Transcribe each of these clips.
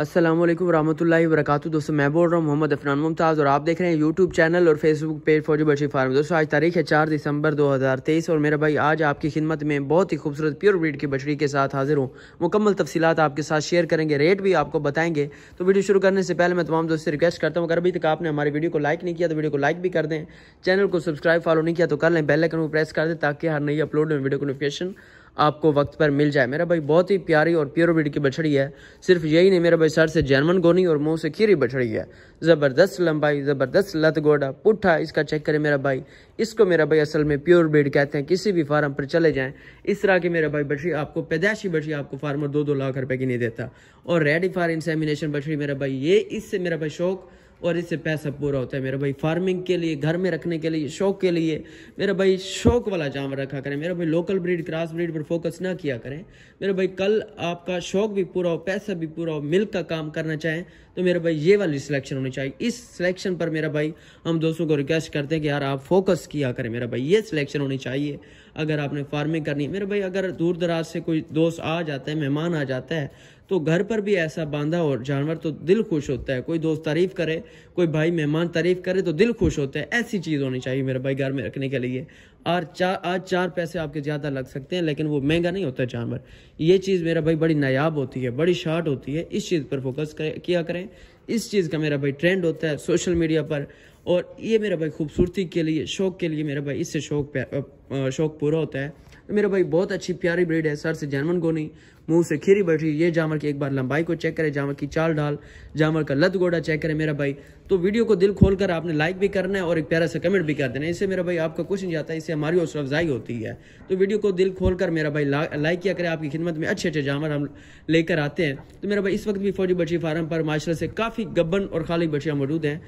असलम वरहमल वरक दोस्तों मैं बोल रहा हूँ मोहम्मद अफरान मुमताज़ और आप देख रहे हैं यूट्यूब चैनल और Facebook page Fauji Bashi farm दोस्तों आज तारीख है चार दिसंबर 2023 और मेरा भाई आज आपकी खिदमत में बहुत ही खूबसूरत प्योर ब्रीड की बछड़ी के साथ हाजिर हूँ मुकम्मल तफसीत आपके साथ शेयर करेंगे रेट भी आपको बताएंगे तो वीडियो शुरू करने से पहले मैं तमाम दोस्तों से रिक्वेस्ट करता हूँ अगर अभी तक आपने हमारी वीडियो को लाइक नहीं किया तो वीडियो को लाइक भी कर दें चैनल को सब्सक्राइब फॉलो नहीं किया तो कर लें बेलकन को प्रेस कर दें ताकि हर नई अपलोड में वीडियो को नोटिफिकेशन आपको वक्त पर मिल जाए मेरा भाई बहुत ही प्यारी और प्योर ब्रीड की बछड़ी है सिर्फ यही नहीं मेरा भाई सर से जर्मन गोनी और मुंह से खीरी बछड़ी है ज़बरदस्त लंबाई ज़बरदस्त लत गोडा पुट्ठा इसका चेक करें मेरा भाई इसको मेरा भाई असल में प्योर ब्रीड कहते हैं किसी भी फार्म पर चले जाएँ इस तरह की मेरा भाई बछड़ी आपको पैदाशी बछड़ी आपको फार्मर दो दो लाख रुपये की नहीं देता और रेडी फॉर इंसेमिनेशन बछड़ी मेरा भाई ये इससे मेरा भाई शौक और इससे पैसा पूरा होता है मेरे भाई फार्मिंग के लिए घर में रखने के लिए शौक के लिए मेरे भाई शौक वाला जानवर रखा करें मेरे भाई लोकल ब्रीड क्रास ब्रीड पर फोकस ना किया करें मेरे भाई कल आपका शौक भी पूरा हो पैसा भी पूरा हो मिल्क का काम करना चाहें तो मेरे भाई ये वाली सिलेक्शन होनी चाहिए इस सिलेक्शन पर मेरा भाई हम दोस्तों को रिक्वेस्ट करते हैं कि यार आप फोकस किया करें मेरा भाई ये सिलेक्शन होनी चाहिए अगर आपने फार्मिंग करनी है मेरे भाई अगर दूर दराज से कोई दोस्त आ जाता है मेहमान आ जाता है तो घर पर भी ऐसा बांधा और जानवर तो दिल खुश होता है कोई दोस्त तारीफ करे कोई भाई मेहमान तारीफ करे तो दिल खुश होता है ऐसी चीज़ होनी चाहिए मेरे भाई घर में रखने के लिए और चार आज चार पैसे आपके ज़्यादा लग सकते हैं लेकिन वो महंगा नहीं होता जानवर ये चीज़ मेरा भाई बड़ी नायाब होती है बड़ी शार्ट होती है इस चीज़ पर फोकस किया करें इस चीज़ का मेरा भाई ट्रेंड होता है सोशल मीडिया पर और ये मेरा भाई खूबसूरती के लिए शौक़ के लिए मेरा भाई इससे शौक शौक पूरा होता है तो मेरा भाई बहुत अच्छी प्यारी ब्रीड है सर से जर्मन गोनी मुंह से खीरी बैठी ये जामर की एक बार लंबाई को चेक करें जामर की चाल ढाल जामर का लत गोडा चेक करें मेरा भाई तो वीडियो को दिल खोलकर आपने लाइक भी करना है और एक प्यारा सा कमेंट भी कर देना इससे मेरा भाई आपका कुछ नहीं जाता है इससे हमारी हौसला अफजाई होती है तो वीडियो को दिल खोल कर मेरा भाई लाइक किया करें आपकी खिदमत में अच्छे अच्छे जामर हम लेकर आते हैं तो मेरा भाई इस वक्त भी फौजी बच्ची फार्म पर माशरे से काफ़ी गब्बन और खाली बच्चियाँ मौजूद हैं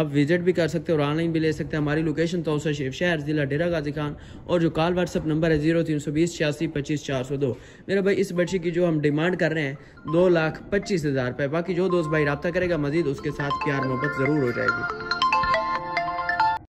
आप विजिट भी कर सकते हैं और ऑनलाइन भी ले सकते हैं हमारी लोकेशन तो शेफ शहर ज़िला डेरा गाजी खान और जो कॉल व्हाट्सअप नंबर है जीरो जीरो तीन सौ बीस छियासी पच्चीस चार सौ दो मेरे भाई इस बच्ची की जो हम डिमांड कर रहे हैं दो लाख पच्चीस हज़ार रुपये बाकी जो दोस्त भाई रबता करेगा मजीद उसके साथ प्यार मोहब्बत ज़रूर हो जाएगी